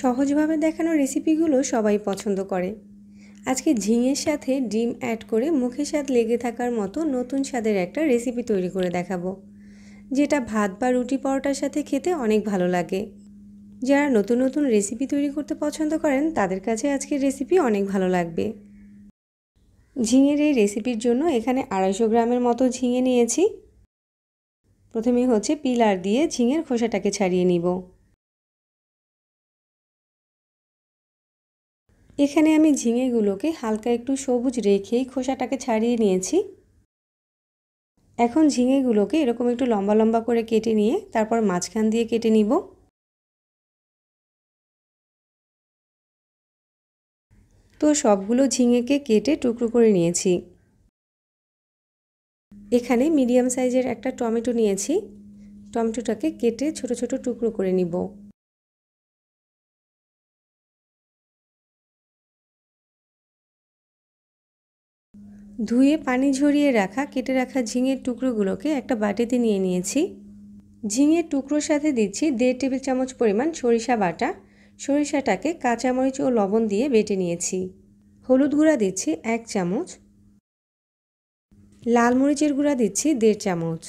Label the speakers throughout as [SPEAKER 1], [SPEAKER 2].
[SPEAKER 1] সহজভাবে দেখানো রেসিপিগুলো সবাই পছন্দ করে আজকে ঝিঙের সাথে ডিম অ্যাড করে মুখে স্বাদ লেগে থাকার মতো নতুন স্বাদের একটা রেসিপি তৈরি করে দেখাবো যেটা ভাত বা রুটি পরোটার সাথে খেতে অনেক ভালো লাগে যারা নতুন নতুন রেসিপি তৈরি করতে পছন্দ করেন তাদের কাছে আজকের রেসিপি অনেক ভালো লাগবে ঝিঙের এই রেসিপির জন্য এখানে আড়াইশো গ্রামের মতো ঝিঙে নিয়েছি প্রথমে হচ্ছে পিলার দিয়ে ঝিঙের খোসাটাকে ছাড়িয়ে নিব
[SPEAKER 2] এখানে আমি ঝিঙেগুলোকে হালকা একটু
[SPEAKER 1] সবুজ রেখেই খোসাটাকে ছাড়িয়ে নিয়েছি এখন ঝিঙেগুলোকে এরকম একটু লম্বা লম্বা করে কেটে নিয়ে তারপর মাঝখান দিয়ে কেটে নিব
[SPEAKER 2] তো সবগুলো ঝিঙেকে কেটে
[SPEAKER 1] টুকরো করে নিয়েছি এখানে মিডিয়াম সাইজের একটা টমেটো নিয়েছি টমেটোটাকে কেটে ছোট ছোট টুকরো করে নিব ধুয়ে পানি ঝরিয়ে রাখা কেটে রাখা ঝিঙের টুকরোগুলোকে একটা বাটিতে নিয়ে নিয়েছি ঝিঙের টুকরোর সাথে দিচ্ছি দেড় টেবিল চামচ পরিমাণ সরিষা বাটা সরিষাটাকে কাঁচামরিচ ও লবণ দিয়ে বেটে নিয়েছি হলুদ গুঁড়া দিচ্ছি এক চামচ লাল মরিচের গুঁড়া দিচ্ছি দেড় চামচ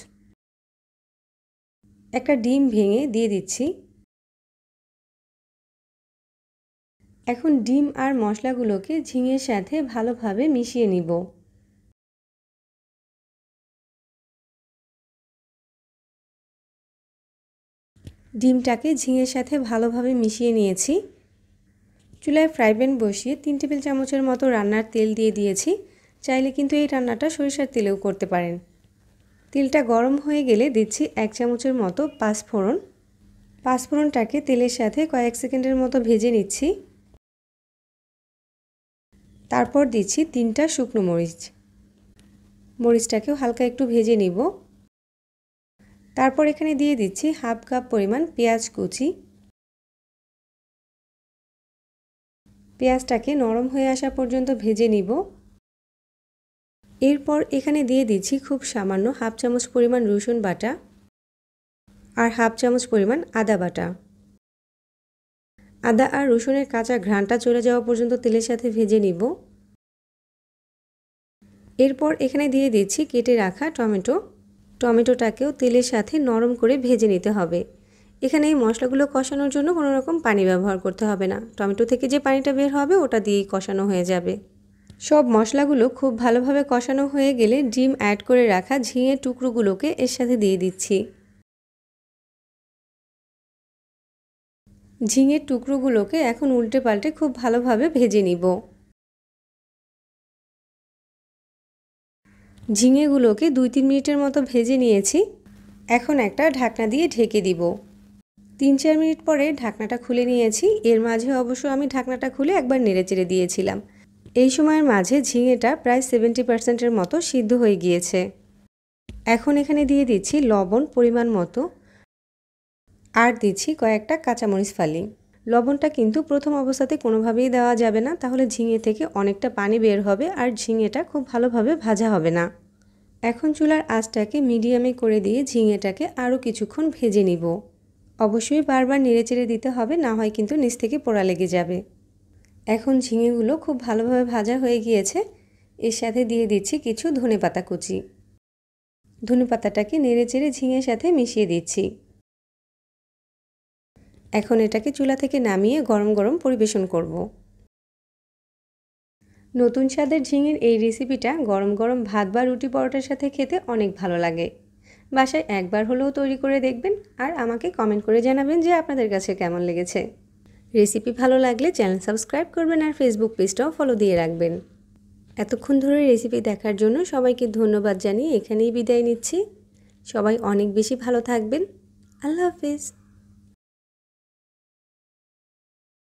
[SPEAKER 2] একটা ডিম ভেঙে দিয়ে দিচ্ছি এখন ডিম আর মশলাগুলোকে ঝিঙের সাথে ভালোভাবে মিশিয়ে নিব
[SPEAKER 1] ডিমটাকে ঝিঙের সাথে ভালোভাবে মিশিয়ে নিয়েছি চুলায় ফ্রাই প্যান বসিয়ে তিন টেবিল চামচের মতো রান্নার তেল দিয়ে দিয়েছি চাইলে কিন্তু এই রান্নাটা সরিষার তেলেও করতে পারেন তেলটা গরম হয়ে গেলে দিচ্ছি এক চামচের মতো পাঁচফোড়ন পাঁচফোড়নটাকে তেলের সাথে কয়েক সেকেন্ডের মতো ভেজে নিচ্ছি তারপর দিচ্ছি তিনটা শুকনো মরিচ মরিচটাকেও হালকা একটু ভেজে নিব তারপর এখানে দিয়ে দিচ্ছি হাফ কাপ পরিমাণ পেঁয়াজ কুচি পেঁয়াজটাকে নরম হয়ে আসা পর্যন্ত ভেজে নিব এরপর এখানে দিয়ে দিচ্ছি খুব সামান্য হাফ চামচ পরিমাণ রসুন বাটা আর হাফ চামচ পরিমাণ আদা বাটা আদা আর রসুনের কাঁচা ঘ্রানটা চলে যাওয়া পর্যন্ত তেলের সাথে ভেজে নিব এরপর এখানে দিয়ে দিচ্ছি কেটে রাখা টমেটো টমেটোটাকেও তেলের সাথে নরম করে ভেজে নিতে হবে এখানে এই মশলাগুলো কষানোর জন্য কোনো রকম পানি ব্যবহার করতে হবে না টমেটো থেকে যে পানিটা বের হবে ওটা দিয়েই কষানো হয়ে যাবে সব মশলাগুলো খুব ভালোভাবে কষানো হয়ে গেলে ডিম অ্যাড করে রাখা ঝিঙে টুকরোগুলোকে এর সাথে দিয়ে দিচ্ছি ঝিঙের টুকরোগুলোকে এখন উল্টে পাল্টে খুব ভালোভাবে ভেজে নিব ঝিঙেগুলোকে দুই তিন মিনিটের মতো ভেজে নিয়েছি এখন একটা ঢাকনা দিয়ে ঢেকে দিব তিন চার মিনিট পরে ঢাকনাটা খুলে নিয়েছি এর মাঝে অবশ্য আমি ঢাকনাটা খুলে একবার নেড়ে চেড়ে দিয়েছিলাম এই সময়ের মাঝে ঝিঙেটা প্রায় সেভেন্টি পার্সেন্টের মতো সিদ্ধ হয়ে গিয়েছে এখন এখানে দিয়ে দিচ্ছি লবণ পরিমাণ মতো আর দিচ্ছি কয়েকটা কাঁচামরিচ ফালি লবণটা কিন্তু প্রথম অবস্থাতে কোনোভাবেই দেওয়া যাবে না তাহলে ঝিঙে থেকে অনেকটা পানি বের হবে আর ঝিঙেটা খুব ভালোভাবে ভাজা হবে না এখন চুলার আঁচটাকে মিডিয়ামে করে দিয়ে ঝিঙেটাকে আরও কিছুক্ষণ ভেজে নিব অবশ্যই বারবার নেড়েচেড়ে দিতে হবে না হয় কিন্তু নিচ থেকে পোড়া লেগে যাবে এখন ঝিঙেগুলো খুব ভালোভাবে ভাজা হয়ে গিয়েছে এর সাথে দিয়ে দিচ্ছি কিছু ধনে পাতা কুচি ধনে পাতাটাকে নেড়েচেড়ে ঝিঙের সাথে মিশিয়ে দিচ্ছি এখন এটাকে চুলা থেকে নামিয়ে গরম গরম পরিবেশন করব। নতুন স্বাদের ঝিঙের এই রেসিপিটা গরম গরম ভাত বা রুটি পরোটার সাথে খেতে অনেক ভালো লাগে বাসায় একবার হলেও তৈরি করে দেখবেন আর আমাকে কমেন্ট করে জানাবেন যে আপনাদের কাছে কেমন লেগেছে রেসিপি ভালো লাগলে চ্যানেল সাবস্ক্রাইব করবেন আর ফেসবুক পেজটাও ফলো দিয়ে রাখবেন এতক্ষণ ধরে রেসিপি দেখার জন্য সবাইকে ধন্যবাদ জানিয়ে এখানেই বিদায় নিচ্ছি সবাই অনেক বেশি ভালো থাকবেন আল্লাহ হাফিজ